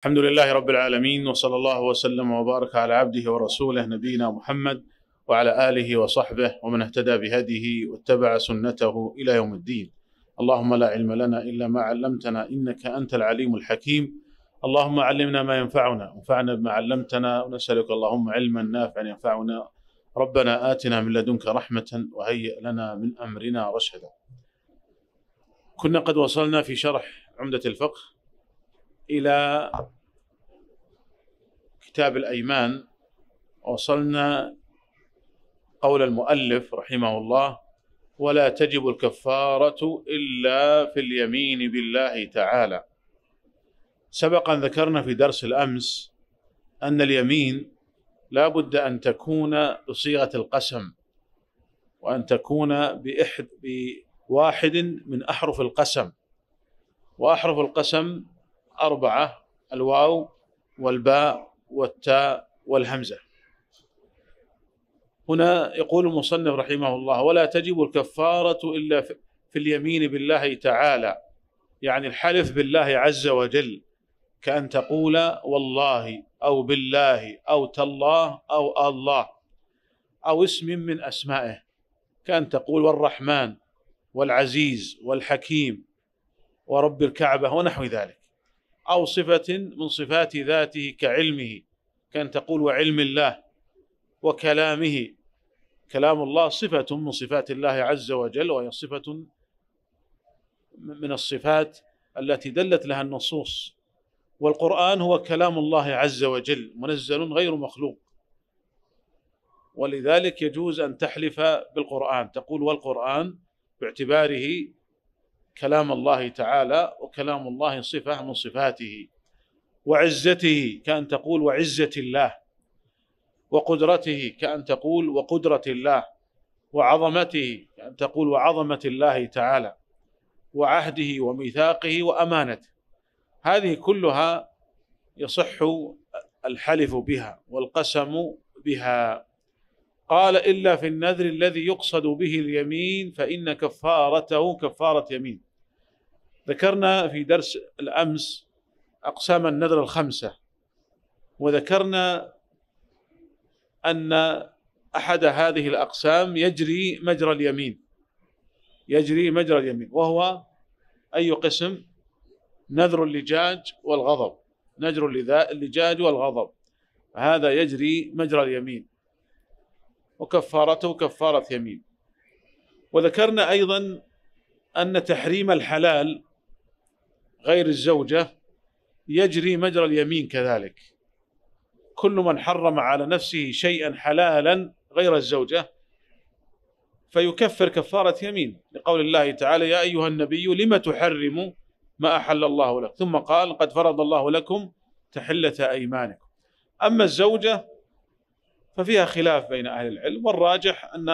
الحمد لله رب العالمين وصلى الله وسلم وبارك على عبده ورسوله نبينا محمد وعلى اله وصحبه ومن اهتدى بهديه واتبع سنته الى يوم الدين. اللهم لا علم لنا الا ما علمتنا انك انت العليم الحكيم. اللهم علمنا ما ينفعنا وانفعنا بما علمتنا ونسالك اللهم علما نافعا ينفعنا. ربنا اتنا من لدنك رحمه وهيئ لنا من امرنا رشدا. كنا قد وصلنا في شرح عمده الفقه إلى كتاب الأيمان وصلنا قول المؤلف رحمه الله ولا تجب الكفارة إلا في اليمين بالله تعالى سبقا ذكرنا في درس الأمس أن اليمين لا بد أن تكون بصيغة القسم وأن تكون بإحد بواحد من أحرف القسم وأحرف القسم أربعة الواو والباء والتاء والهمزة هنا يقول المصنف رحمه الله ولا تجب الكفارة إلا في اليمين بالله تعالى يعني الحلف بالله عز وجل كأن تقول والله أو بالله أو تالله أو الله أو اسم من أسمائه كأن تقول والرحمن والعزيز والحكيم ورب الكعبة ونحو ذلك أو صفة من صفات ذاته كعلمه كأن تقول وعلم الله وكلامه كلام الله صفة من صفات الله عز وجل وهي صفة من الصفات التي دلت لها النصوص والقرآن هو كلام الله عز وجل منزل غير مخلوق ولذلك يجوز أن تحلف بالقرآن تقول والقرآن باعتباره كلام الله تعالى وكلام الله صفه من صفاته وعزته كان تقول وعزه الله وقدرته كان تقول وقدره الله وعظمته كان تقول وعظمه الله تعالى وعهده وميثاقه وامانته هذه كلها يصح الحلف بها والقسم بها قال إلا في النذر الذي يقصد به اليمين فإن كفارته كفارة يمين ذكرنا في درس الأمس أقسام النذر الخمسة وذكرنا أن أحد هذه الأقسام يجري مجرى اليمين يجري مجرى اليمين وهو أي قسم نذر اللجاج والغضب نذر اللجاج والغضب هذا يجري مجرى اليمين وكفارته كفارة يمين وذكرنا أيضا أن تحريم الحلال غير الزوجة يجري مجرى اليمين كذلك كل من حرم على نفسه شيئا حلالا غير الزوجة فيكفر كفارة يمين لقول الله تعالى يا أيها النبي لم تحرم ما أحل الله لك ثم قال قد فرض الله لكم تحلة أيمانكم أما الزوجة ففيها خلاف بين أهل العلم والراجح أن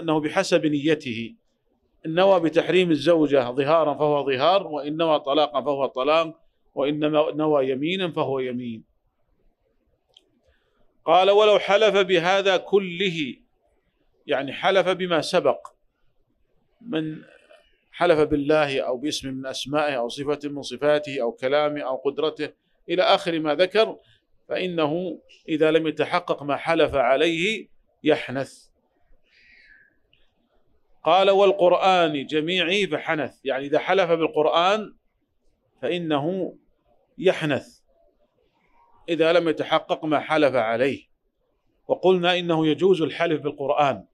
أنه بحسب نيته إن نوى بتحريم الزوجة ظهارا فهو ظهار وإن نوى طلاقا فهو طلاق وإن نوى يمينا فهو يمين قال ولو حلف بهذا كله يعني حلف بما سبق من حلف بالله أو باسم من أسمائه أو صفة من صفاته أو كلامه أو قدرته إلى آخر ما ذكر فإنه إذا لم يتحقق ما حلف عليه يحنث قال والقرآن جميعي فحنث يعني إذا حلف بالقرآن فإنه يحنث إذا لم يتحقق ما حلف عليه وقلنا إنه يجوز الحلف بالقرآن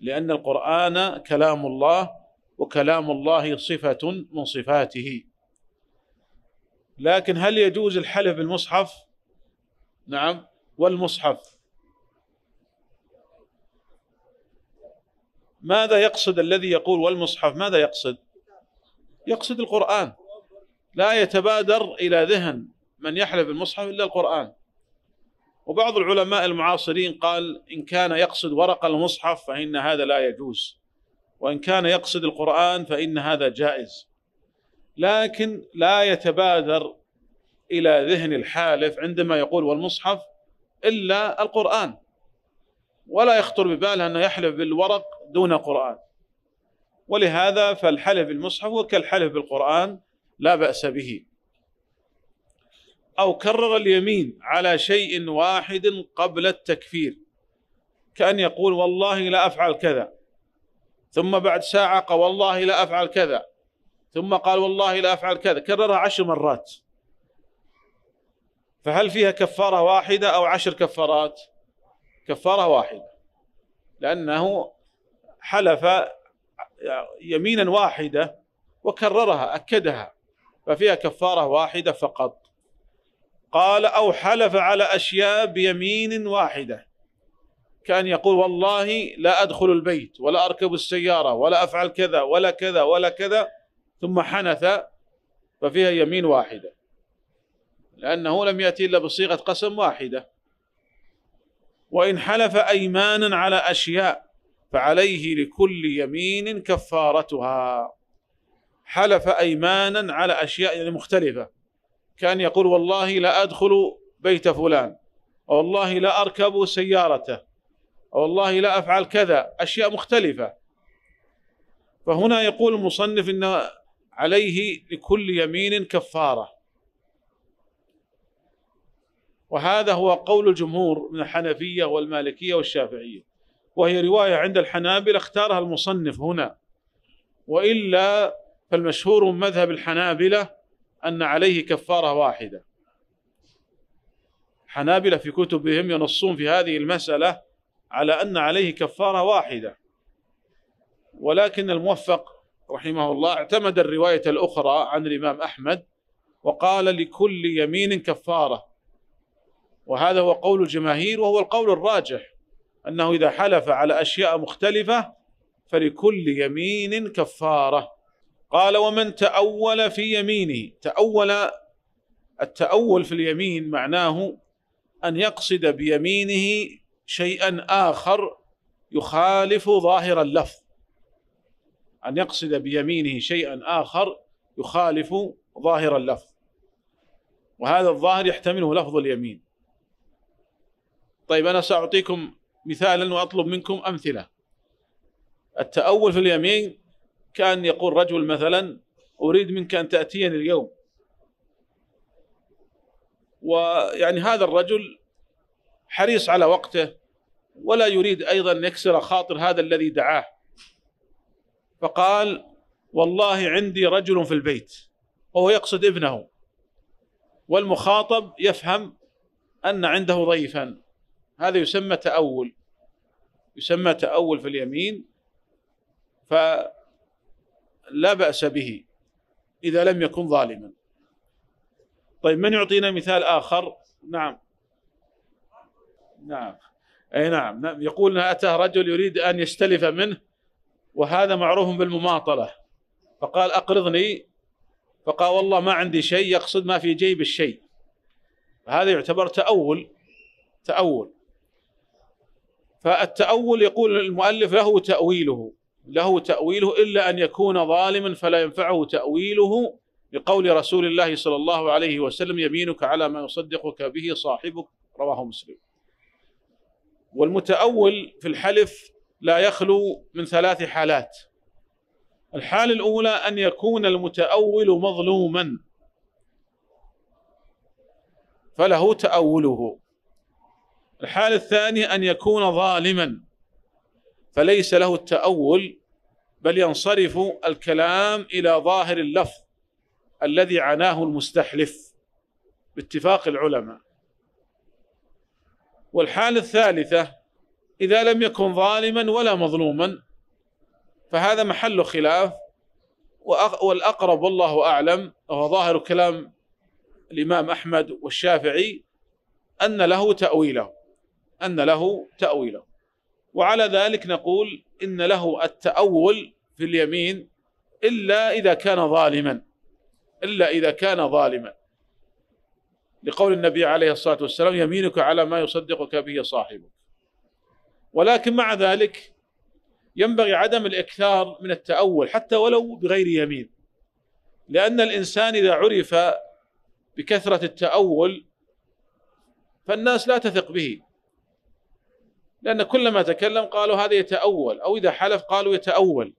لأن القرآن كلام الله وكلام الله صفة من صفاته لكن هل يجوز الحلف بالمصحف نعم والمصحف ماذا يقصد الذي يقول والمصحف ماذا يقصد يقصد القرآن لا يتبادر إلى ذهن من يحلف المصحف إلا القرآن وبعض العلماء المعاصرين قال إن كان يقصد ورق المصحف فإن هذا لا يجوز وإن كان يقصد القرآن فإن هذا جائز لكن لا يتبادر إلى ذهن الحالف عندما يقول والمصحف إلا القرآن ولا يخطر بباله أنه يحلف بالورق دون قرآن ولهذا فالحلف بالمصحف هو كالحلف بالقرآن لا بأس به أو كرر اليمين على شيء واحد قبل التكفير كأن يقول والله لا أفعل كذا ثم بعد ساعة قال والله لا أفعل كذا ثم قال والله لا أفعل كذا كررها عشر مرات فهل فيها كفارة واحدة أو عشر كفارات كفارة واحدة لأنه حلف يمينا واحدة وكررها أكدها ففيها كفارة واحدة فقط قال أو حلف على أشياء بيمين واحدة كأن يقول والله لا أدخل البيت ولا أركب السيارة ولا أفعل كذا ولا كذا ولا كذا ثم حنث ففيها يمين واحده لأنه لم يأتي إلا بصيغة قسم واحدة وإن حلف أيمانا على أشياء فعليه لكل يمين كفارتها حلف أيمانا على أشياء يعني مختلفة كان يقول والله لا أدخل بيت فلان والله لا أركب سيارته والله لا أفعل كذا أشياء مختلفة فهنا يقول المصنف إن عليه لكل يمين كفارة وهذا هو قول الجمهور من الحنفية والمالكية والشافعية وهي رواية عند الحنابلة اختارها المصنف هنا وإلا فالمشهور من مذهب الحنابلة أن عليه كفارة واحدة حنابلة في كتبهم ينصون في هذه المسألة على أن عليه كفارة واحدة ولكن الموفق رحمه الله اعتمد الرواية الأخرى عن الإمام أحمد وقال لكل يمين كفارة وهذا هو قول الجماهير وهو القول الراجح أنه إذا حلف على أشياء مختلفة فلكل يمين كفارة قال ومن تأول في يمينه تأول التأول في اليمين معناه أن يقصد بيمينه شيئا آخر يخالف ظاهر اللفظ أن يقصد بيمينه شيئا آخر يخالف ظاهر اللفظ وهذا الظاهر يحتمله لفظ اليمين طيب أنا سأعطيكم مثالا وأطلب منكم أمثلة التأول في اليمين كان يقول رجل مثلا أريد منك أن تأتيني اليوم ويعني هذا الرجل حريص على وقته ولا يريد أيضا يكسر خاطر هذا الذي دعاه فقال والله عندي رجل في البيت وهو يقصد ابنه والمخاطب يفهم أن عنده ضيفا هذا يسمى تأول يسمى تأول في اليمين فلا بأس به إذا لم يكن ظالما طيب من يعطينا مثال آخر نعم نعم أي نعم, نعم. يقول أتاه رجل يريد أن يستلف منه وهذا معروف بالمماطلة فقال أقرضني فقال والله ما عندي شيء يقصد ما في جيب الشيء هذا يعتبر تأول تأول فالتأول يقول المؤلف له تأويله له تأويله إلا أن يكون ظالما فلا ينفعه تأويله لقول رسول الله صلى الله عليه وسلم يمينك على ما يصدقك به صاحبك رواه مسلم والمتأول في الحلف لا يخلو من ثلاث حالات الحال الأولى أن يكون المتأول مظلوما فله تأوله الحالة الثانية أن يكون ظالما فليس له التأول بل ينصرف الكلام إلى ظاهر اللفظ الذي عناه المستحلف باتفاق العلماء والحالة الثالثة إذا لم يكن ظالما ولا مظلوما فهذا محل خلاف والأقرب والله أعلم وهو ظاهر كلام الإمام أحمد والشافعي أن له تأويله أن له تأويله وعلى ذلك نقول إن له التأول في اليمين إلا إذا كان ظالما إلا إذا كان ظالما لقول النبي عليه الصلاة والسلام يمينك على ما يصدقك به صاحبك ولكن مع ذلك ينبغي عدم الإكثار من التأول حتى ولو بغير يمين لأن الإنسان إذا عرف بكثرة التأول فالناس لا تثق به لأن كلما تكلم قالوا هذا يتأول أو إذا حلف قالوا يتأول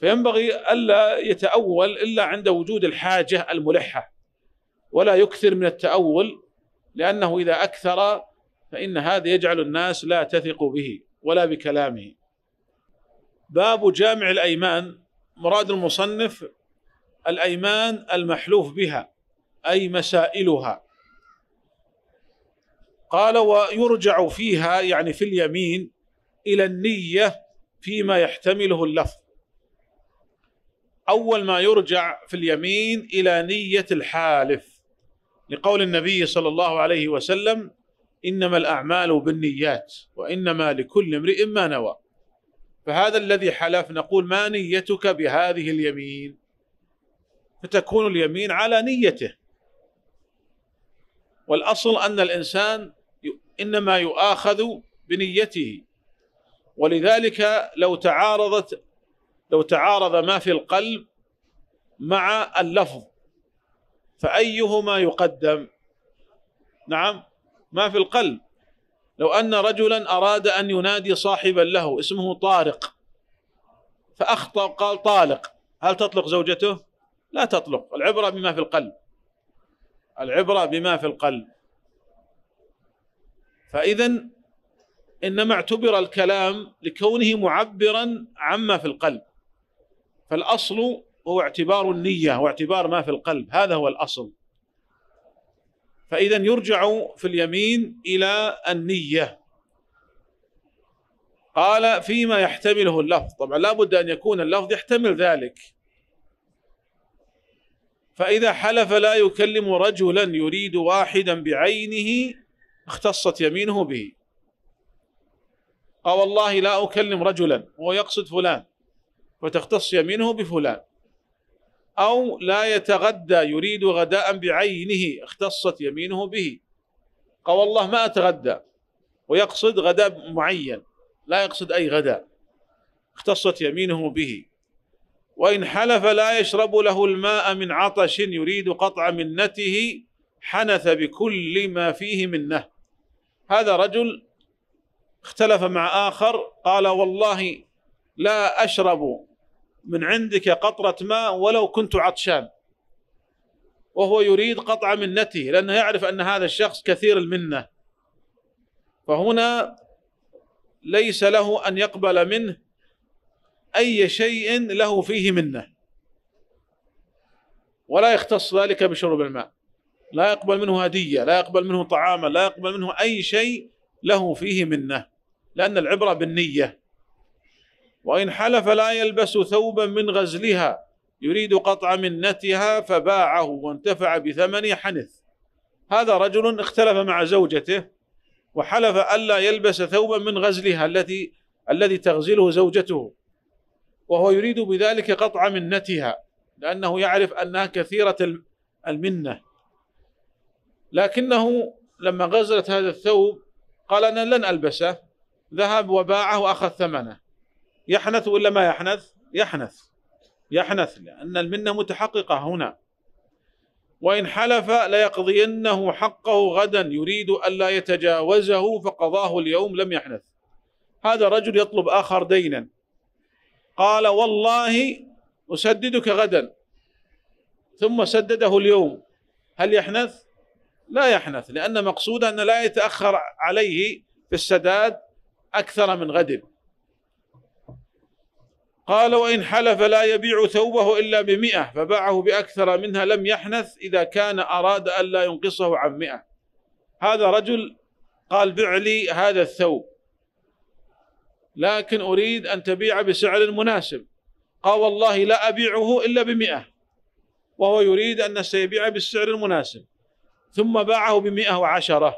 فينبغي ألا يتأول إلا عند وجود الحاجة الملحة ولا يكثر من التأول لأنه إذا أكثر فإن هذا يجعل الناس لا تثق به ولا بكلامه باب جامع الأيمان مراد المصنف الأيمان المحلوف بها أي مسائلها قال ويرجع فيها يعني في اليمين إلى النية فيما يحتمله اللفظ أول ما يرجع في اليمين إلى نية الحالف لقول النبي صلى الله عليه وسلم إنما الأعمال بالنيات وإنما لكل امرئ ما نوى فهذا الذي حلف نقول ما نيتك بهذه اليمين فتكون اليمين على نيته والأصل أن الإنسان انما يؤاخذ بنيته ولذلك لو تعارضت لو تعارض ما في القلب مع اللفظ فأيهما يقدم نعم ما في القلب لو أن رجلا أراد أن ينادي صاحبا له اسمه طارق فأخطأ قال طالق هل تطلق زوجته؟ لا تطلق العبرة بما في القلب العبرة بما في القلب فإذا إنما اعتبر الكلام لكونه معبرا عما في القلب فالأصل هو اعتبار النية واعتبار ما في القلب هذا هو الأصل فإذا يرجع في اليمين إلى النية قال فيما يحتمله اللفظ طبعا لا بد أن يكون اللفظ يحتمل ذلك فإذا حلف لا يكلم رجلا يريد واحدا بعينه اختصت يمينه به قال أه والله لا أكلم رجلا هو يقصد فلان وتختص يمينه بفلان أو لا يتغدى يريد غداء بعينه اختصت يمينه به قال أه والله ما أتغدى ويقصد غداء معين لا يقصد أي غداء اختصت يمينه به وإن حلف لا يشرب له الماء من عطش يريد قطع منته حنث بكل ما فيه منه هذا رجل اختلف مع آخر قال والله لا أشرب من عندك قطرة ماء ولو كنت عطشان وهو يريد قطع منته لأنه يعرف أن هذا الشخص كثير المنة فهنا ليس له أن يقبل منه أي شيء له فيه منه ولا يختص ذلك بشرب الماء لا يقبل منه هدية لا يقبل منه طعاما لا يقبل منه أي شيء له فيه منه لأن العبرة بالنية وإن حلف لا يلبس ثوبا من غزلها يريد قطع منتها فباعه وانتفع بثمن حنث هذا رجل اختلف مع زوجته وحلف ألا يلبس ثوبا من غزلها التي الذي تغزله زوجته وهو يريد بذلك قطع منتها لأنه يعرف أنها كثيرة المنة لكنه لما غزلت هذا الثوب قال أنا لن ألبسه ذهب وباعه وأخذ ثمنه يحنث ولا ما يحنث يحنث يحنث لأن المنة متحققة هنا وإن حلف ليقضينه حقه غدا يريد ألا يتجاوزه فقضاه اليوم لم يحنث هذا رجل يطلب آخر دينا قال والله أسددك غدا ثم سدده اليوم هل يحنث لا يحنث لأن مقصود أن لا يتأخر عليه في السداد أكثر من غد قال وإن حلف لا يبيع ثوبه إلا بمئة فباعه بأكثر منها لم يحنث إذا كان أراد أن لا ينقصه عن مئة هذا رجل قال بع لي هذا الثوب لكن أريد أن تبيع بسعر مناسب قال والله لا أبيعه إلا بمئة وهو يريد أن سيبيع بالسعر المناسب ثم باعه بمئة وعشرة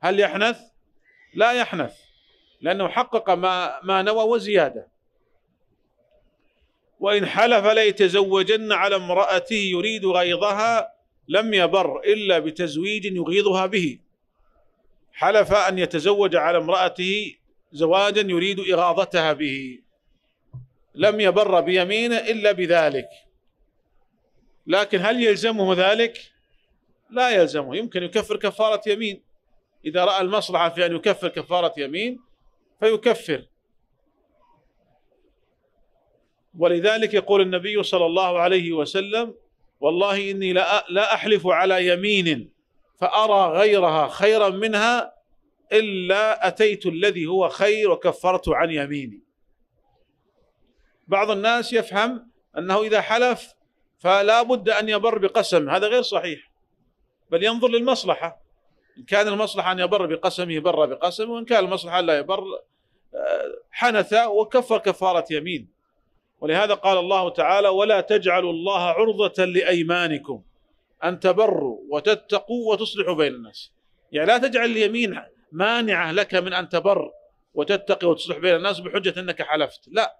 هل يحنث؟ لا يحنث لأنه حقق ما, ما نوى وزيادة وإن حلف ليتزوجن على امرأته يريد غيظها لم يبر إلا بتزويج يغيظها به حلف أن يتزوج على امرأته زواجا يريد إغاظتها به لم يبر بيمينه إلا بذلك لكن هل يلزمه ذلك؟ لا يلزمه يمكن يكفر كفارة يمين إذا رأى المصلحة في أن يكفر كفارة يمين فيكفر ولذلك يقول النبي صلى الله عليه وسلم والله إني لا أحلف على يمين فأرى غيرها خيرا منها إلا أتيت الذي هو خير وكفرت عن يميني بعض الناس يفهم أنه إذا حلف فلا بد أن يبر بقسم هذا غير صحيح بل ينظر للمصلحة إن كان المصلحة أن يبر بقسمه بر بقسمه وإن كان المصلحة أن لا يبر آه، حنث وكفر كفارة يمين ولهذا قال الله تعالى ولا تجعلوا الله عرضة لأيمانكم أن تبروا وتتقوا وتصلحوا بين الناس يعني لا تجعل اليمين مانعة لك من أن تبر وتتقي وتصلح بين الناس بحجة أنك حلفت لا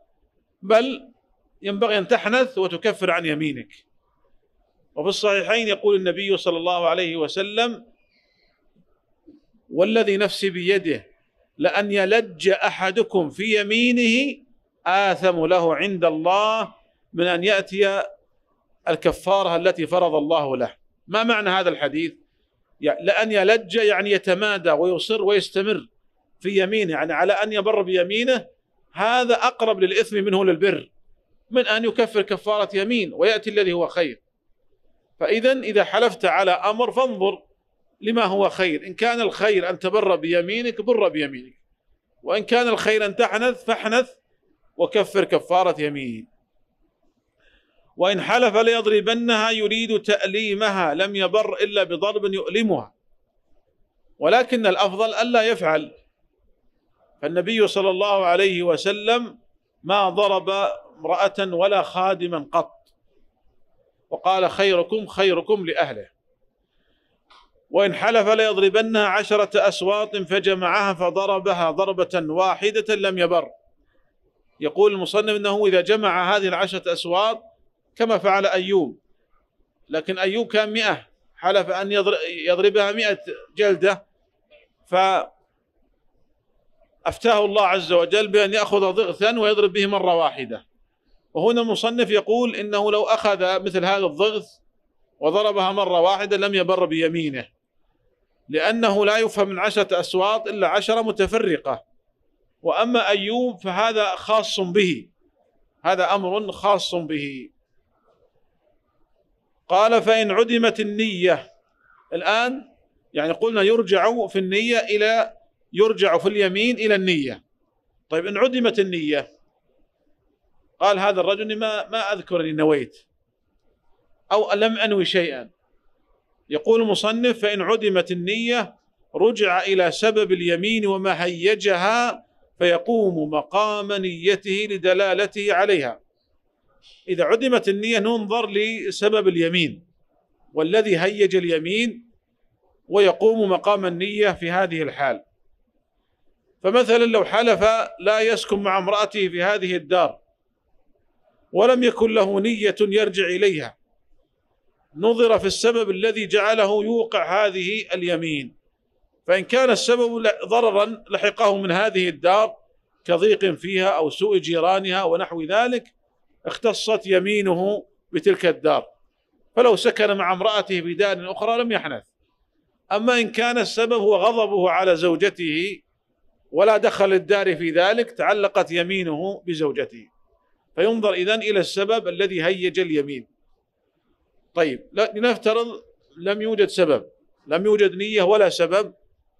بل ينبغي أن تحنث وتكفر عن يمينك وفي الصحيحين يقول النبي صلى الله عليه وسلم والذي نفسي بيده لأن يلج أحدكم في يمينه آثم له عند الله من أن يأتي الكفارة التي فرض الله له ما معنى هذا الحديث لأن يلج يعني يتمادى ويصر ويستمر في يمينه يعني على أن يبر بيمينه هذا أقرب للإثم منه للبر من أن يكفر كفارة يمين ويأتي الذي هو خير فإذا إذا حلفت على أمر فانظر لما هو خير إن كان الخير أن تبر بيمينك بر بيمينك وإن كان الخير أن تحنث فاحنث وكفر كفارة يمين وإن حلف ليضربنها يريد تأليمها لم يبر إلا بضرب يؤلمها ولكن الأفضل ألا يفعل فالنبي صلى الله عليه وسلم ما ضرب امرأة ولا خادما قط وقال خيركم خيركم لأهله وإن حلف ليضربنها عشرة أسواط فجمعها فضربها ضربة واحدة لم يبر يقول المصنف أنه إذا جمع هذه العشرة أسواط كما فعل أيوب لكن أيوب كان مئة حلف أن يضربها مئة جلدة ف أفتاه الله عز وجل بأن يأخذ ضغثا ويضرب به مرة واحدة وهنا المصنف يقول انه لو اخذ مثل هذا الضغث وضربها مره واحده لم يبر بيمينه لانه لا يفهم من عشره اسواط الا عشره متفرقه واما ايوب فهذا خاص به هذا امر خاص به قال فان عدمت النيه الان يعني قلنا يرجع في النيه الى يرجع في اليمين الى النيه طيب ان عدمت النيه قال هذا الرجل ما ما اذكر اني نويت او لم انوي شيئا يقول المصنف فان عدمت النيه رجع الى سبب اليمين وما هيجها فيقوم مقام نيته لدلالته عليها اذا عدمت النيه ننظر لسبب اليمين والذي هيج اليمين ويقوم مقام النيه في هذه الحال فمثلا لو حلف لا يسكن مع امراته في هذه الدار ولم يكن له نية يرجع إليها نظر في السبب الذي جعله يوقع هذه اليمين فإن كان السبب ضررا لحقه من هذه الدار كضيق فيها أو سوء جيرانها ونحو ذلك اختصت يمينه بتلك الدار فلو سكن مع امرأته في دار أخرى لم يحنث أما إن كان السبب هو غضبه على زوجته ولا دخل الدار في ذلك تعلقت يمينه بزوجته فينظر إذن إلى السبب الذي هيج اليمين طيب لنفترض لم يوجد سبب لم يوجد نية ولا سبب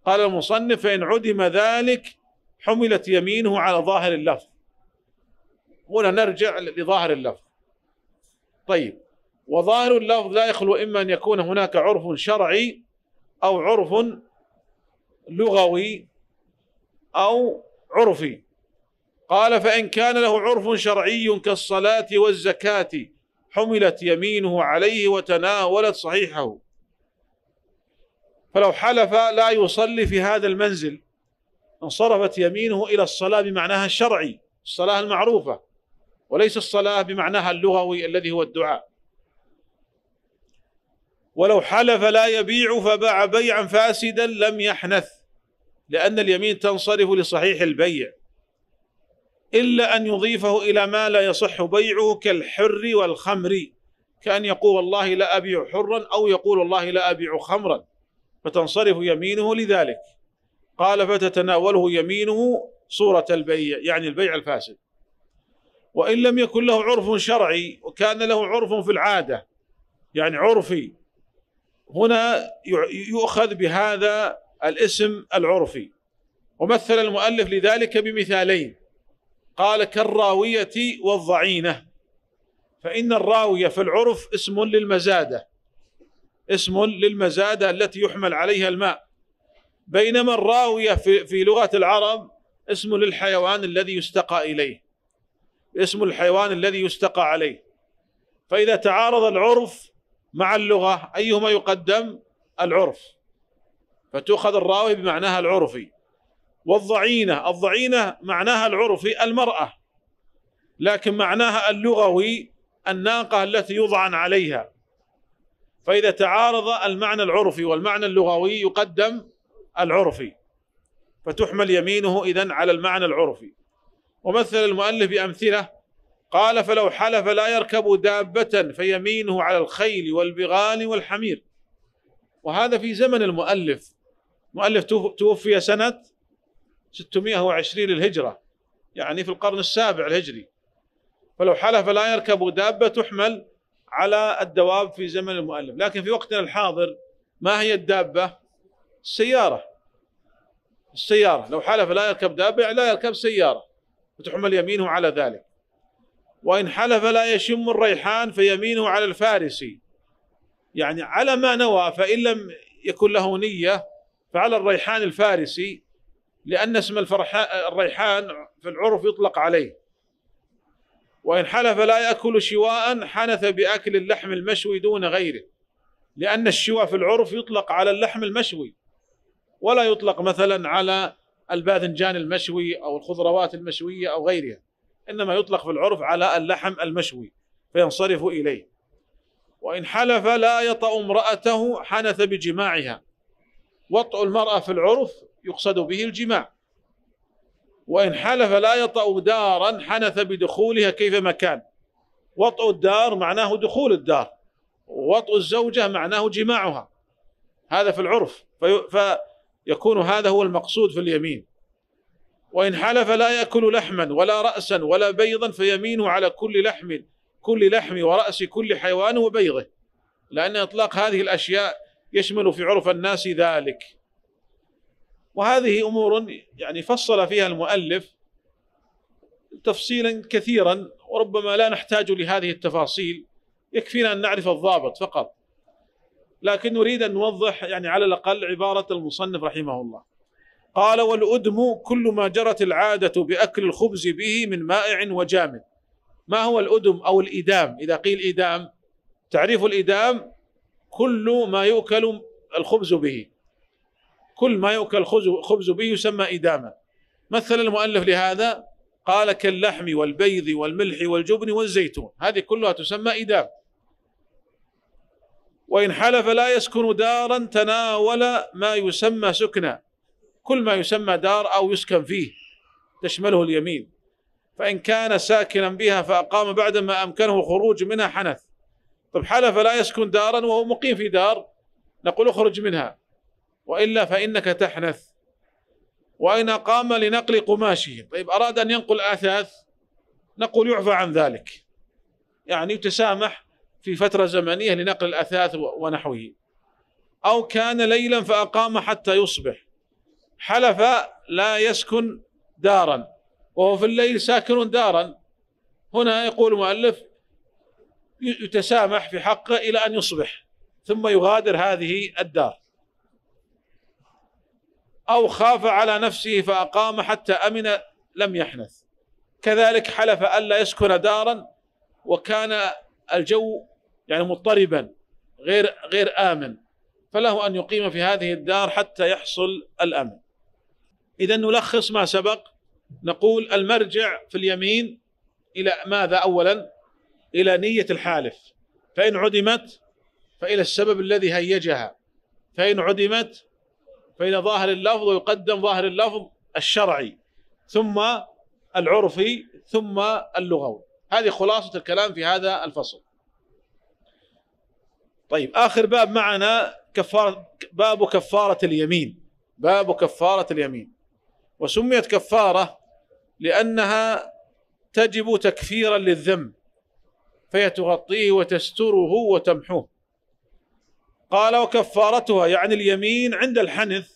قال المصنف فإن عدم ذلك حملت يمينه على ظاهر اللفظ هنا نرجع لظاهر اللفظ طيب وظاهر اللفظ لا يخلو إما أن يكون هناك عرف شرعي أو عرف لغوي أو عرفي قال فإن كان له عرف شرعي كالصلاة والزكاة حملت يمينه عليه وتناولت صحيحه فلو حلف لا يصلي في هذا المنزل انصرفت يمينه إلى الصلاة بمعناها الشرعي الصلاة المعروفة وليس الصلاة بمعناها اللغوي الذي هو الدعاء ولو حلف لا يبيع فباع بيعا فاسدا لم يحنث لأن اليمين تنصرف لصحيح البيع إلا أن يضيفه إلى ما لا يصح بيعه كالحر والخمر كأن يقول والله لا أبيع حرا أو يقول والله لا أبيع خمرا فتنصرف يمينه لذلك قال فتتناوله يمينه صورة البيع يعني البيع الفاسد وإن لم يكن له عرف شرعي وكان له عرف في العادة يعني عرفي هنا يؤخذ بهذا الاسم العرفي ومثل المؤلف لذلك بمثالين قال كالراوية والضعينة فإن الراوية في العرف اسم للمزادة اسم للمزادة التي يحمل عليها الماء بينما الراوية في, في لغة العرب اسم للحيوان الذي يستقى إليه اسم الحيوان الذي يستقى عليه فإذا تعارض العرف مع اللغة أيهما يقدم العرف فتؤخذ الراوي بمعناها العرفي والضعينة الضعينة معناها العرفي المرأة لكن معناها اللغوي الناقة التي يضعن عليها فإذا تعارض المعنى العرفي والمعنى اللغوي يقدم العرفي فتحمل يمينه إذن على المعنى العرفي ومثل المؤلف بأمثلة قال فلو حلف لا يركب دابة فيمينه على الخيل والبغال والحمير وهذا في زمن المؤلف مؤلف توفي سنة 620 للهجرة يعني في القرن السابع الهجري فلو حلف لا يركب دابة تحمل على الدواب في زمن المؤلف لكن في وقتنا الحاضر ما هي الدابة السيارة السيارة لو حلف لا يركب دابة يعني لا يركب سيارة وتحمل يمينه على ذلك وإن حلف لا يشم الريحان فيمينه على الفارسي يعني على ما نوى فإن لم يكن له نية فعلى الريحان الفارسي لأن اسم الريحان في العرف يطلق عليه وإن حلف لا يأكل شواء حنث بأكل اللحم المشوي دون غيره لأن الشواء في العرف يطلق على اللحم المشوي ولا يطلق مثلا على الباذنجان المشوي أو الخضروات المشوية أو غيرها إنما يطلق في العرف على اللحم المشوي فينصرف إليه وإن حلف لا يطأ امرأته حنث بجماعها وطأ المرأة في العرف يقصد به الجماع وإن حلف لا يطأ دارا حنث بدخولها كيفما كان وطء الدار معناه دخول الدار وطء الزوجة معناه جماعها هذا في العرف فيكون هذا هو المقصود في اليمين وإن حلف لا يأكل لحما ولا رأسا ولا بيضا فيمينه على كل لحم كل لحم ورأس كل حيوان وبيضه لأن إطلاق هذه الأشياء يشمل في عرف الناس ذلك وهذه امور يعني فصل فيها المؤلف تفصيلا كثيرا وربما لا نحتاج لهذه التفاصيل يكفينا ان نعرف الضابط فقط لكن نريد ان نوضح يعني على الاقل عباره المصنف رحمه الله قال والادم كل ما جرت العاده باكل الخبز به من مائع وجامد ما هو الادم او الادام اذا قيل ادام تعريف الادام كل ما يؤكل الخبز به كل ما يؤكل الخبز به يسمى إدامة مثل المؤلف لهذا قال كاللحم والبيض والملح والجبن والزيتون هذه كلها تسمى إدامة وإن حلف لا يسكن دارا تناول ما يسمى سكنا كل ما يسمى دار أو يسكن فيه تشمله اليمين فإن كان ساكنا بها فأقام بعدما أمكنه الخروج منها حنث طب حلف لا يسكن دارا وهو مقيم في دار نقول اخرج منها وإلا فإنك تحنث وإن قام لنقل قماشه طيب أراد أن ينقل أثاث نقول يعفى عن ذلك يعني يتسامح في فترة زمنية لنقل الأثاث ونحوه أو كان ليلا فأقام حتى يصبح حلف لا يسكن دارا وهو في الليل ساكن دارا هنا يقول المؤلف يتسامح في حقه إلى أن يصبح ثم يغادر هذه الدار أو خاف على نفسه فأقام حتى أمن لم يحنث كذلك حلف ألا يسكن دارا وكان الجو يعني مضطربا غير غير آمن فله أن يقيم في هذه الدار حتى يحصل الأمن إذا نلخص ما سبق نقول المرجع في اليمين إلى ماذا أولا إلى نية الحالف فإن عدمت فإلى السبب الذي هيجها فإن عدمت فإلى ظاهر اللفظ ويقدم ظاهر اللفظ الشرعي ثم العرفي ثم اللغوي هذه خلاصة الكلام في هذا الفصل طيب آخر باب معنا كفارة باب كفارة اليمين باب كفارة اليمين وسميت كفارة لأنها تجب تكفيرا للذنب فهي تغطيه وتستره وتمحوه قال وكفارتها يعني اليمين عند الحنث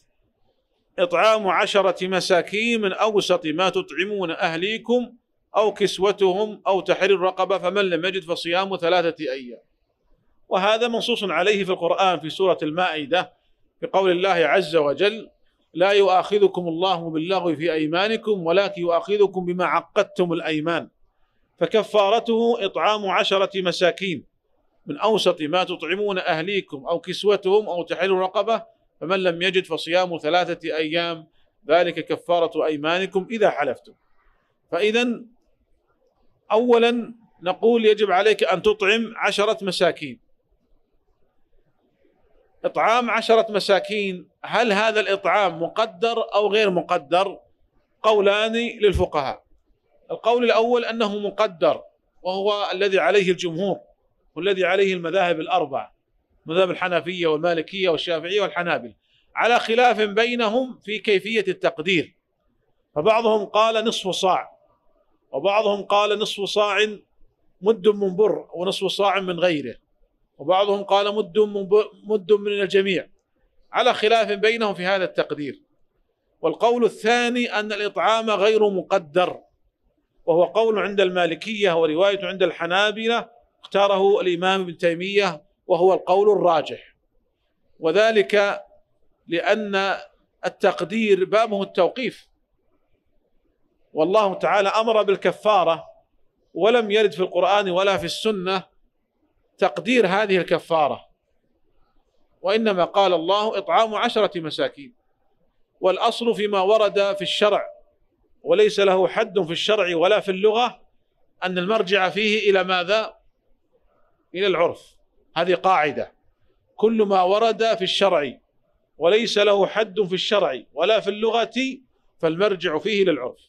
إطعام عشرة مساكين من أوسط ما تطعمون أهليكم أو كسوتهم أو تحرير رقبة فمن لم يجد فصيام ثلاثة أيام وهذا منصوص عليه في القرآن في سورة المائدة في قول الله عز وجل لا يؤاخذكم الله باللغو في أيمانكم ولكن يؤاخذكم بما عقدتم الأيمان فكفارته إطعام عشرة مساكين من أوسط ما تطعمون أهليكم أو كسوتهم أو تحل رقبة فمن لم يجد فصيام ثلاثة أيام ذلك كفارة أيمانكم إذا حلفتم فإذا أولا نقول يجب عليك أن تطعم عشرة مساكين إطعام عشرة مساكين هل هذا الإطعام مقدر أو غير مقدر قولان للفقهاء القول الأول أنه مقدر وهو الذي عليه الجمهور والذي عليه المذاهب الأربعة مذاهب الحنفية والمالكية والشافعية والحنابلة على خلاف بينهم في كيفية التقدير فبعضهم قال نصف صاع وبعضهم قال نصف صاع مد من بر ونصف صاع من غيره وبعضهم قال مد من, مد من الجميع على خلاف بينهم في هذا التقدير والقول الثاني أن الإطعام غير مقدر وهو قول عند المالكية ورواية عند الحنابلة اختاره الامام ابن تيميه وهو القول الراجح وذلك لان التقدير بابه التوقيف والله تعالى امر بالكفاره ولم يرد في القران ولا في السنه تقدير هذه الكفاره وانما قال الله اطعام عشره مساكين والاصل فيما ورد في الشرع وليس له حد في الشرع ولا في اللغه ان المرجع فيه الى ماذا إلى العرف هذه قاعدة كل ما ورد في الشرع وليس له حد في الشرع ولا في اللغة فالمرجع فيه للعرف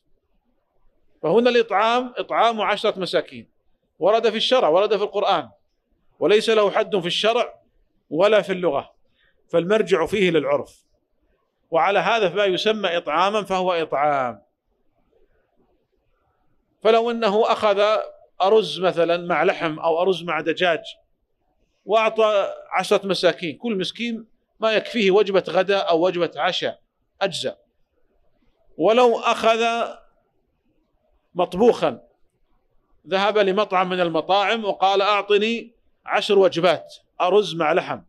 فهنا الإطعام إطعام عشرة مساكين ورد في الشرع ورد في القرآن وليس له حد في الشرع ولا في اللغة فالمرجع فيه للعرف وعلى هذا ما يسمى إطعاما فهو إطعام فلو أنه أخذ أرز مثلا مع لحم أو أرز مع دجاج وأعطى عشرة مساكين كل مسكين ما يكفيه وجبة غداء أو وجبة عشاء أجزاء ولو أخذ مطبوخا ذهب لمطعم من المطاعم وقال أعطني عشر وجبات أرز مع لحم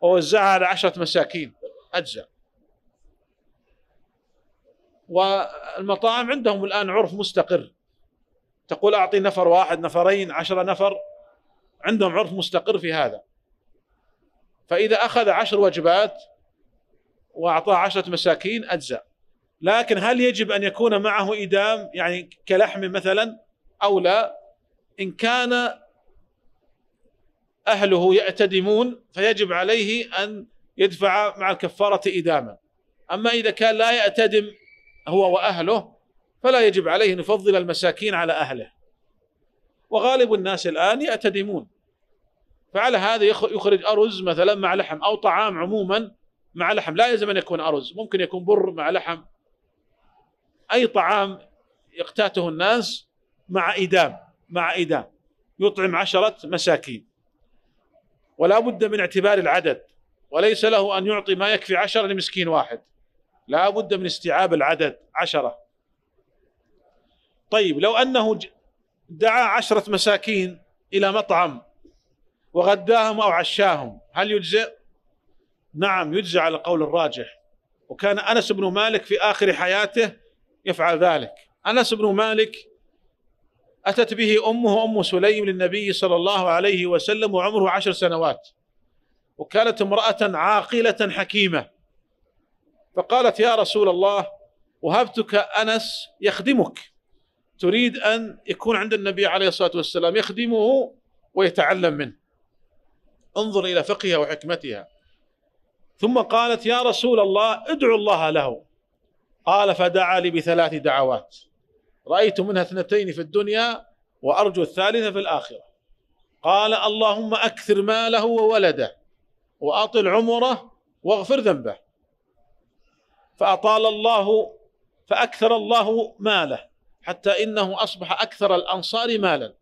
ووزعها على عشرة مساكين أجزاء والمطاعم عندهم الآن عرف مستقر تقول أعطي نفر واحد نفرين عشرة نفر عندهم عرف مستقر في هذا فإذا أخذ عشر وجبات وأعطاه عشرة مساكين أجزأ لكن هل يجب أن يكون معه إدام يعني كلحم مثلا أو لا إن كان أهله يأتدمون فيجب عليه أن يدفع مع الكفارة إداما أما إذا كان لا يأتدم هو وأهله فلا يجب عليه ان يفضل المساكين على اهله وغالب الناس الان يأتدمون فعلى هذا يخرج ارز مثلا مع لحم او طعام عموما مع لحم لا يلزم ان يكون ارز ممكن يكون بر مع لحم اي طعام يقتاته الناس مع إدام مع إدام يطعم عشرة مساكين ولا بد من اعتبار العدد وليس له أن يعطي ما يكفي عشرة لمسكين واحد لا بد من استيعاب العدد عشرة طيب لو أنه دعا عشرة مساكين إلى مطعم وغداهم أو عشاهم هل يجزئ؟ نعم يجزئ على قول الراجح وكان أنس بن مالك في آخر حياته يفعل ذلك أنس بن مالك أتت به أمه أم سليم للنبي صلى الله عليه وسلم وعمره عشر سنوات وكانت امرأة عاقلة حكيمة فقالت يا رسول الله وهبتك أنس يخدمك تريد أن يكون عند النبي عليه الصلاة والسلام يخدمه ويتعلم منه انظر إلى فقهها وحكمتها ثم قالت يا رسول الله ادعو الله له قال فدعا لي بثلاث دعوات رأيت منها اثنتين في الدنيا وأرجو الثالثة في الآخرة قال اللهم أكثر ماله وولده وأطل عمره واغفر ذنبه فأطال الله فأكثر الله ماله حتى إنه أصبح أكثر الأنصار مالا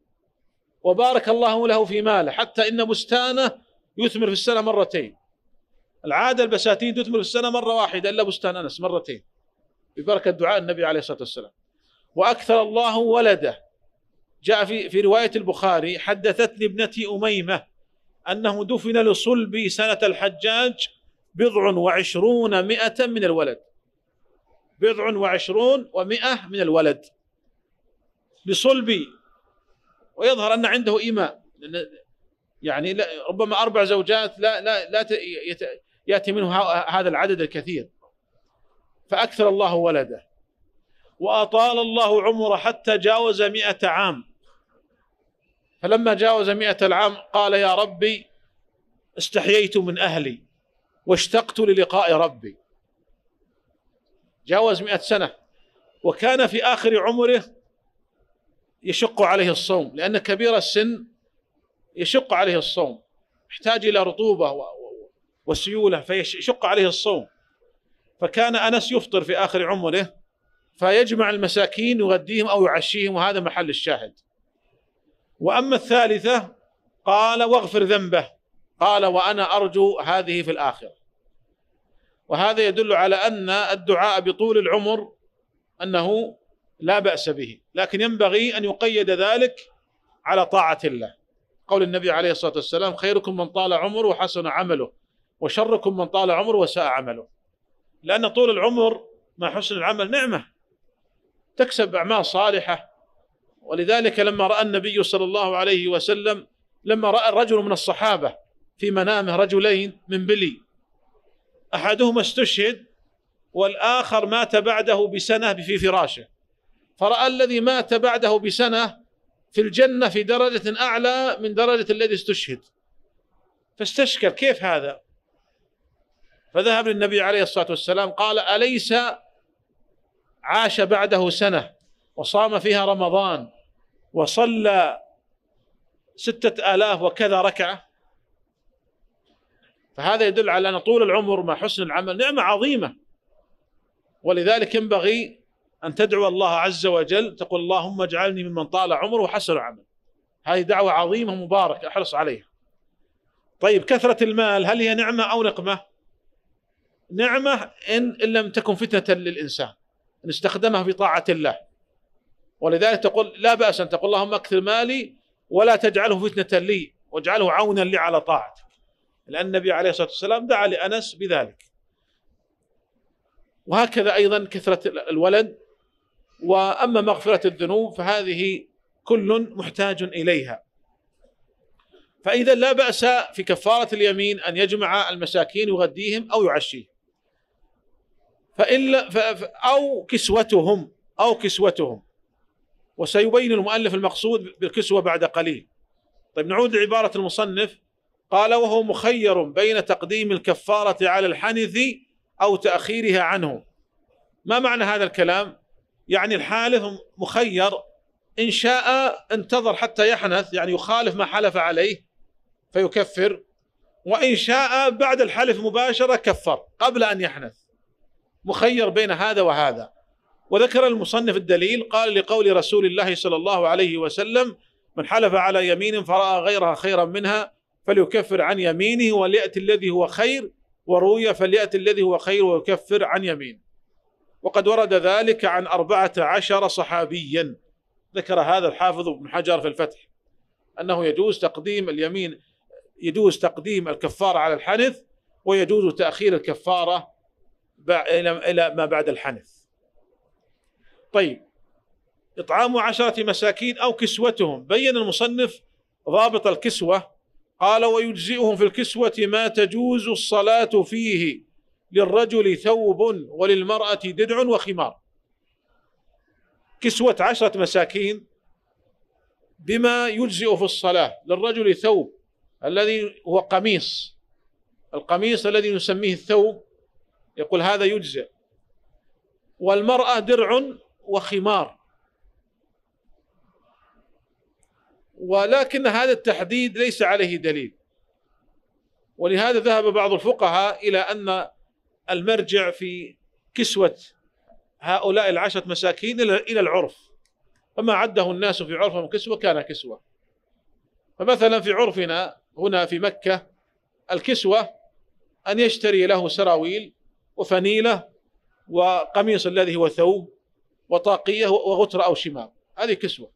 وبارك الله له في ماله حتى إن بستانه يثمر في السنة مرتين العادة البساتين تثمر في السنة مرة واحدة إلا بستان أنس مرتين ببركة دعاء النبي عليه الصلاة والسلام وأكثر الله ولده جاء في في رواية البخاري حدثتني ابنتي أميمة أنه دفن لصلبي سنة الحجاج بضع وعشرون مئة من الولد بضع وعشرون ومئة من الولد بصلبي ويظهر أن عنده إيمان يعني ربما أربع زوجات لا لا لا يأتي منه هذا العدد الكثير فأكثر الله ولده وأطال الله عمره حتى جاوز مئة عام فلما جاوز مئة العام قال يا ربي استحييت من أهلي واشتقت للقاء ربي جاوز مئة سنة وكان في آخر عمره يشق عليه الصوم لأن كبير السن يشق عليه الصوم يحتاج إلى رطوبة وسيولة فيشق عليه الصوم فكان أنس يفطر في آخر عمره فيجمع المساكين يغديهم أو يعشيهم وهذا محل الشاهد وأما الثالثة قال واغفر ذنبه قال وأنا أرجو هذه في الآخرة وهذا يدل على أن الدعاء بطول العمر أنه لا بأس به لكن ينبغي أن يقيد ذلك على طاعة الله قول النبي عليه الصلاة والسلام خيركم من طال عمره وحسن عمله وشركم من طال عمره وساء عمله لأن طول العمر مع حسن العمل نعمة تكسب أعمال صالحة ولذلك لما رأى النبي صلى الله عليه وسلم لما رأى الرجل من الصحابة في منامه رجلين من بلي أحدهما استشهد والآخر مات بعده بسنة في فراشه فرأى الذي مات بعده بسنة في الجنة في درجة أعلى من درجة الذي استشهد فاستشكل كيف هذا فذهب للنبي عليه الصلاة والسلام قال أليس عاش بعده سنة وصام فيها رمضان وصلى ستة آلاف وكذا ركعة فهذا يدل على أن طول العمر مع حسن العمل نعمة عظيمة ولذلك ينبغي أن تدعو الله عز وجل تقول اللهم اجعلني ممن طال عمره وحسن عمله هذه دعوة عظيمة مباركة احرص عليها طيب كثرة المال هل هي نعمة أو نقمة نعمة إن, إن لم تكن فتنة للإنسان إن استخدمها في طاعة الله ولذلك تقول لا بأس أن تقول اللهم أكثر مالي ولا تجعله فتنة لي واجعله عونا لي على طاعتك لأن النبي عليه الصلاة والسلام دعا لأنس بذلك وهكذا أيضا كثرة الولد واما مغفره الذنوب فهذه كل محتاج اليها فاذا لا باس في كفاره اليمين ان يجمع المساكين يغديهم او يعشيهم فإلا او كسوتهم او كسوتهم وسيبين المؤلف المقصود بالكسوه بعد قليل طيب نعود لعباره المصنف قال وهو مخير بين تقديم الكفاره على الحنث او تاخيرها عنه ما معنى هذا الكلام يعني الحالف مخير إن شاء انتظر حتى يحنث يعني يخالف ما حلف عليه فيكفر وإن شاء بعد الحلف مباشرة كفر قبل أن يحنث مخير بين هذا وهذا وذكر المصنف الدليل قال لقول رسول الله صلى الله عليه وسلم من حلف على يمين فرأى غيرها خيرا منها فليكفر عن يمينه وليأتي الذي هو خير وروي فليأتي الذي هو خير ويكفر عن يمينه وقد ورد ذلك عن أربعة عشر صحابيا ذكر هذا الحافظ ابن حجر في الفتح أنه يجوز تقديم اليمين يجوز تقديم الكفارة على الحنث ويجوز تأخير الكفارة إلى ما بعد الحنث طيب إطعام عشرة مساكين أو كسوتهم بين المصنف ضابط الكسوة قال ويجزئهم في الكسوة ما تجوز الصلاة فيه للرجل ثوب وللمرأة درع وخمار كسوة عشرة مساكين بما يجزئ في الصلاة للرجل ثوب الذي هو قميص القميص الذي نسميه الثوب يقول هذا يجزئ والمرأة درع وخمار ولكن هذا التحديد ليس عليه دليل ولهذا ذهب بعض الفقهاء إلى أن المرجع في كسوة هؤلاء العشرة مساكين إلى العرف فما عده الناس في عرفهم كسوة كان كسوة فمثلا في عرفنا هنا في مكة الكسوة أن يشتري له سراويل وفنيلة وقميص الذي هو ثوب وطاقية وغترة أو شماغ هذه كسوة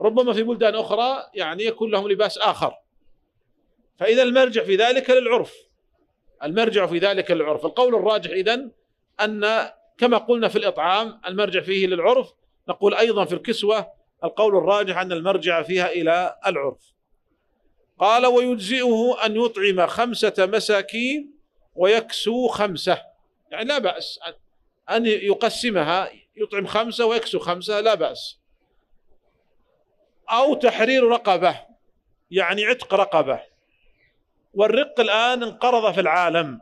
ربما في بلدان أخرى يعني يكون لهم لباس آخر فإذا المرجع في ذلك للعرف المرجع في ذلك العرف القول الراجح إذن أن كما قلنا في الإطعام المرجع فيه للعرف نقول أيضا في الكسوة القول الراجح أن المرجع فيها إلى العرف قال ويجزئه أن يطعم خمسة مساكين ويكسو خمسة يعني لا بأس أن يقسمها يطعم خمسة ويكسو خمسة لا بأس أو تحرير رقبة يعني عتق رقبة والرق الآن انقرض في العالم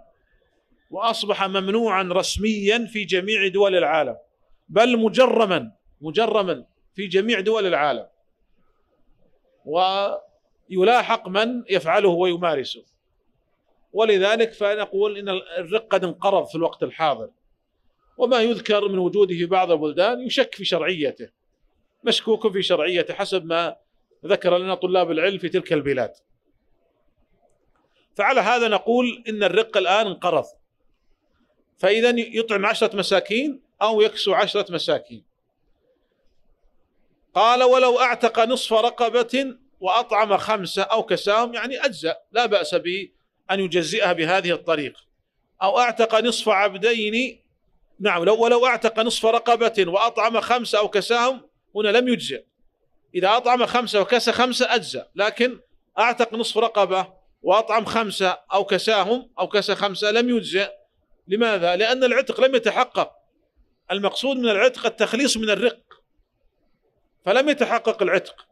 وأصبح ممنوعا رسميا في جميع دول العالم بل مجرما مجرما في جميع دول العالم ويلاحق من يفعله ويمارسه ولذلك فنقول ان الرق قد انقرض في الوقت الحاضر وما يذكر من وجوده في بعض البلدان يشك في شرعيته مشكوك في شرعيته حسب ما ذكر لنا طلاب العلم في تلك البلاد فعلى هذا نقول إن الرق الآن انقرض فإذا يطعم عشرة مساكين أو يكسو عشرة مساكين قال ولو أعتق نصف رقبة وأطعم خمسة أو كساهم يعني اجزا لا بأس به أن يجزئها بهذه الطريقة أو أعتق نصف عبدين نعم لو ولو أعتق نصف رقبة وأطعم خمسة أو كساهم هنا لم يجزئ إذا أطعم خمسة وكسى خمسة اجزا لكن أعتق نصف رقبة وأطعم خمسة أو كساهم أو كسى خمسة لم يجزئ لماذا؟ لأن العتق لم يتحقق المقصود من العتق التخليص من الرق فلم يتحقق العتق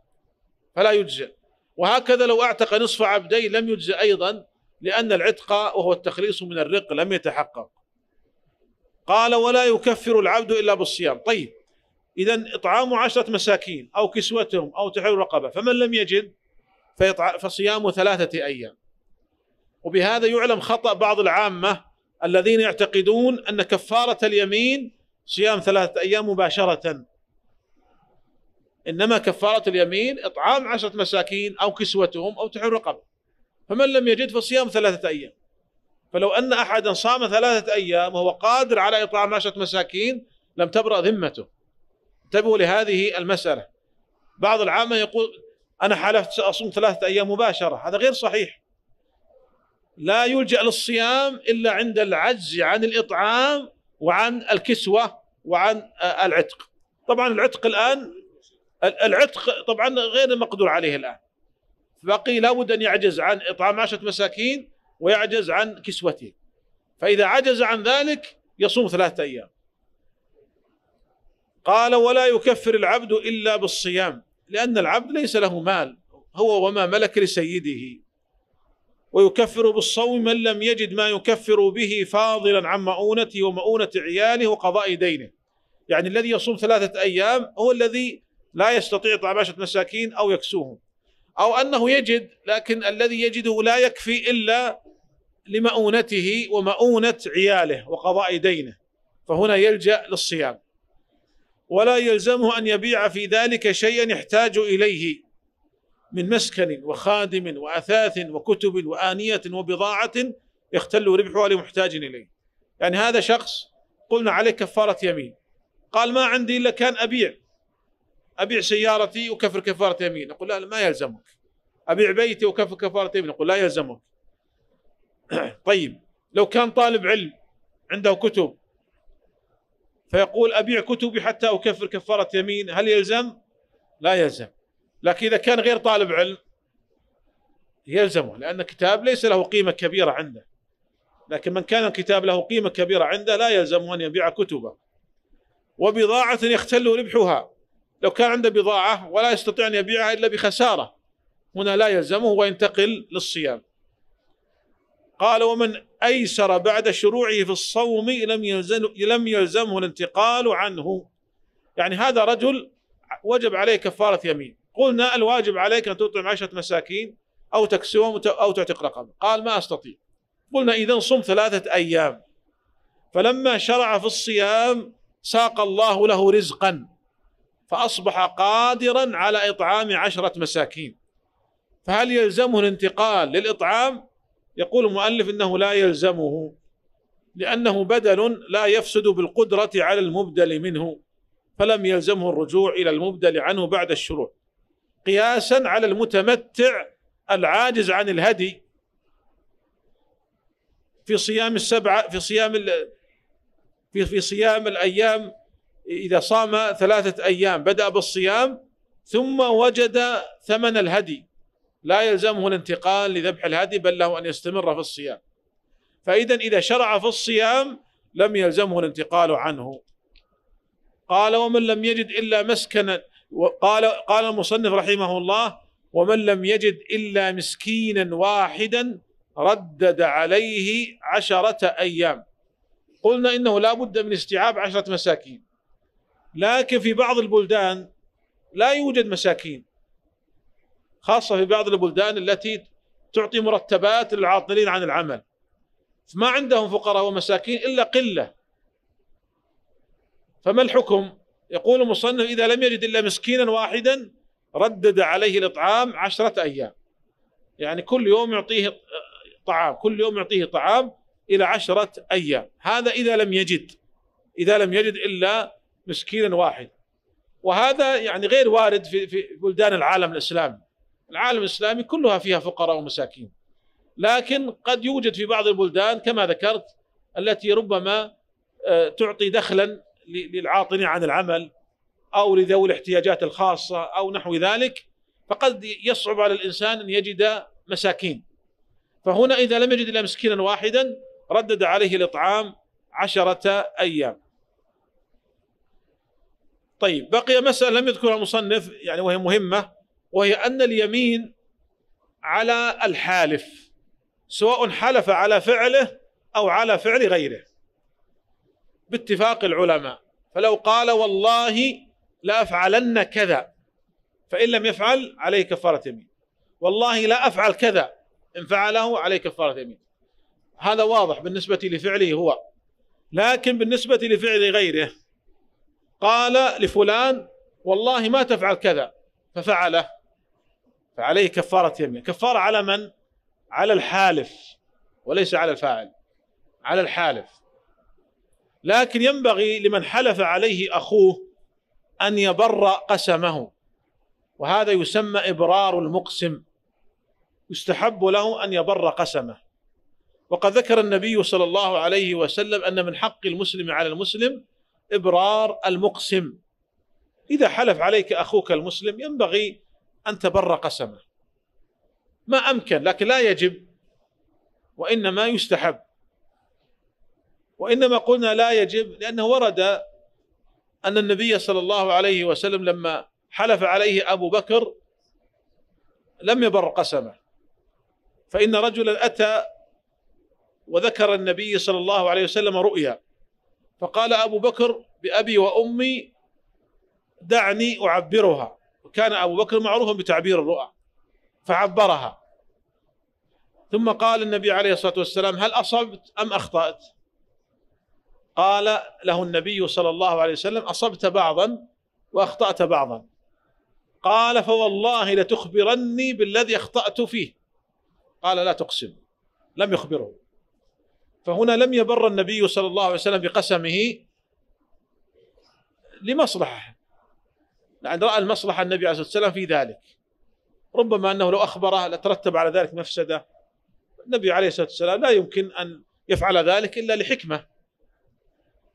فلا يجزئ وهكذا لو أعتق نصف عبدين لم يجزئ أيضا لأن العتق وهو التخليص من الرق لم يتحقق قال ولا يكفر العبد إلا بالصيام طيب إذا إطعام عشرة مساكين أو كسوتهم أو تحرير رقبة فمن لم يجد فيطع... فصيام ثلاثة أيام وبهذا يعلم خطأ بعض العامة الذين يعتقدون أن كفارة اليمين صيام ثلاثة أيام مباشرة إنما كفارة اليمين إطعام عشرة مساكين أو كسوتهم أو تحر رقبة فمن لم يجد فصيام ثلاثة أيام فلو أن أحدا صام ثلاثة أيام وهو قادر على إطعام عشرة مساكين لم تبرأ ذمته انتبهوا لهذه المسألة بعض العامة يقول أنا حلفت سأصوم ثلاثة أيام مباشرة هذا غير صحيح لا يلجأ للصيام إلا عند العجز عن الإطعام وعن الكسوة وعن العتق طبعا العتق الآن العتق طبعا غير مقدور عليه الآن بقي لابد أن يعجز عن إطعام عشرة مساكين ويعجز عن كسوته فإذا عجز عن ذلك يصوم ثلاثة أيام قال ولا يكفر العبد إلا بالصيام لأن العبد ليس له مال هو وما ملك لسيده ويكفر بالصوم من لم يجد ما يكفر به فاضلا عن مؤونته ومؤونة عياله وقضاء دينه يعني الذي يصوم ثلاثة أيام هو الذي لا يستطيع طعام عشرة مساكين أو يكسوهم أو أنه يجد لكن الذي يجده لا يكفي إلا لمؤونته ومؤونة عياله وقضاء دينه فهنا يلجأ للصيام ولا يلزمه أن يبيع في ذلك شيئا يحتاج إليه من مسكن وخادم وأثاث وكتب وآنية وبضاعة يختل ربحها لمحتاج إليه يعني هذا شخص قلنا عليه كفارة يمين قال ما عندي إلا كان أبيع أبيع سيارتي وكفر كفارة يمين نقول لا ما يلزمك أبيع بيتي وكفر كفارة يمين نقول لا يلزمك طيب لو كان طالب علم عنده كتب فيقول أبيع كتبي حتى أكفر كفارة يمين هل يلزم؟ لا يلزم لكن إذا كان غير طالب علم يلزمه لأن الكتاب ليس له قيمة كبيرة عنده لكن من كان الكتاب له قيمة كبيرة عنده لا يلزمه أن يبيع كتبه وبضاعة يختل ربحها لو كان عنده بضاعة ولا يستطيع أن يبيعها إلا بخسارة هنا لا يلزمه وينتقل للصيام قال ومن أيسر بعد شروعه في الصوم لم يلزم لم يلزمه الانتقال عنه يعني هذا رجل وجب عليه كفارة يمين قلنا الواجب عليك أن تطعم عشرة مساكين أو تكسوهم أو تعتق رقم قال ما أستطيع قلنا إذا صم ثلاثة أيام فلما شرع في الصيام ساق الله له رزقا فأصبح قادرا على إطعام عشرة مساكين فهل يلزمه الانتقال للإطعام يقول المؤلف انه لا يلزمه لانه بدل لا يفسد بالقدره على المبدل منه فلم يلزمه الرجوع الى المبدل عنه بعد الشروع قياسا على المتمتع العاجز عن الهدي في صيام السبعه في صيام في في صيام الايام اذا صام ثلاثه ايام بدا بالصيام ثم وجد ثمن الهدي لا يلزمه الانتقال لذبح الهدي بل له ان يستمر في الصيام فاذا اذا شرع في الصيام لم يلزمه الانتقال عنه قال ومن لم يجد الا مسكنا قال قال المصنف رحمه الله ومن لم يجد الا مسكينا واحدا ردد عليه عشرة أيام قلنا إنه لا بد من استيعاب عشرة مساكين لكن في بعض البلدان لا يوجد مساكين خاصة في بعض البلدان التي تعطي مرتبات للعاطلين عن العمل ما عندهم فقراء ومساكين إلا قلة فما الحكم يقول المصنف إذا لم يجد إلا مسكينا واحدا ردد عليه الإطعام عشرة أيام يعني كل يوم يعطيه طعام كل يوم يعطيه طعام إلى عشرة أيام هذا إذا لم يجد إذا لم يجد إلا مسكينا واحد وهذا يعني غير وارد في بلدان العالم الإسلامي العالم الاسلامي كلها فيها فقراء ومساكين لكن قد يوجد في بعض البلدان كما ذكرت التي ربما آه، تعطي دخلا للعاطلين عن العمل او لذوي الاحتياجات الخاصه او نحو ذلك فقد يصعب على الانسان ان يجد مساكين فهنا اذا لم يجد الا مسكينا واحدا ردد عليه الاطعام عشره ايام طيب بقي مساله لم يذكرها المصنف يعني وهي مهمه وهي أن اليمين على الحالف سواء حلف على فعله أو على فعل غيره باتفاق العلماء فلو قال والله لأفعلن كذا فإن لم يفعل عليه كفارة يمين والله لا أفعل كذا إن فعله عليه كفارة يمين هذا واضح بالنسبة لفعله هو لكن بالنسبة لفعل غيره قال لفلان والله ما تفعل كذا ففعله فعليه كفارة يمين كفارة على من؟ على الحالف وليس على الفاعل على الحالف لكن ينبغي لمن حلف عليه أخوه أن يبر قسمه وهذا يسمى إبرار المقسم يستحب له أن يبر قسمه وقد ذكر النبي صلى الله عليه وسلم أن من حق المسلم على المسلم إبرار المقسم إذا حلف عليك أخوك المسلم ينبغي أن تبر قسمه ما أمكن لكن لا يجب وإنما يستحب وإنما قلنا لا يجب لأنه ورد أن النبي صلى الله عليه وسلم لما حلف عليه أبو بكر لم يبر قسمه فإن رجلا أتى وذكر النبي صلى الله عليه وسلم رؤيا فقال أبو بكر بأبي وأمي دعني أعبرها وكان أبو بكر معروفا بتعبير الرؤى فعبرها ثم قال النبي عليه الصلاة والسلام هل أصبت أم أخطأت قال له النبي صلى الله عليه وسلم أصبت بعضا وأخطأت بعضا قال فوالله لتخبرني بالذي أخطأت فيه قال لا تقسم لم يخبره فهنا لم يبر النبي صلى الله عليه وسلم بقسمه لمصلحه لأن رأى المصلحة النبي عليه الصلاة والسلام في ذلك ربما أنه لو أخبره لترتب على ذلك مفسدة النبي عليه الصلاة والسلام لا يمكن أن يفعل ذلك إلا لحكمة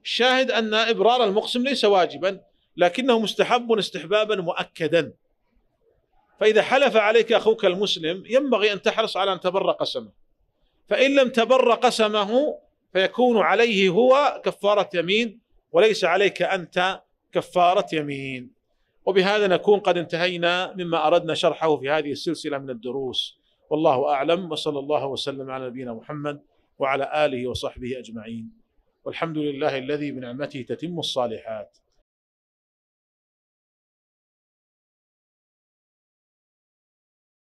الشاهد أن إبرار المقسم ليس واجبا لكنه مستحب استحبابا مؤكدا فإذا حلف عليك أخوك المسلم ينبغي أن تحرص على أن تبر قسمه فإن لم تبر قسمه فيكون عليه هو كفارة يمين وليس عليك أنت كفارة يمين وبهذا نكون قد انتهينا مما اردنا شرحه في هذه السلسله من الدروس والله اعلم وصلى الله وسلم على نبينا محمد وعلى اله وصحبه اجمعين والحمد لله الذي بنعمته تتم الصالحات